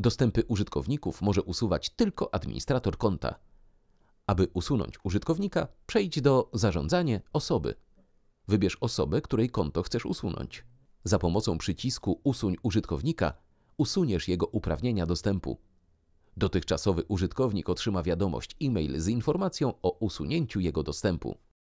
Dostępy użytkowników może usuwać tylko administrator konta. Aby usunąć użytkownika, przejdź do Zarządzanie osoby. Wybierz osobę, której konto chcesz usunąć. Za pomocą przycisku Usuń użytkownika usuniesz jego uprawnienia dostępu. Dotychczasowy użytkownik otrzyma wiadomość e-mail z informacją o usunięciu jego dostępu.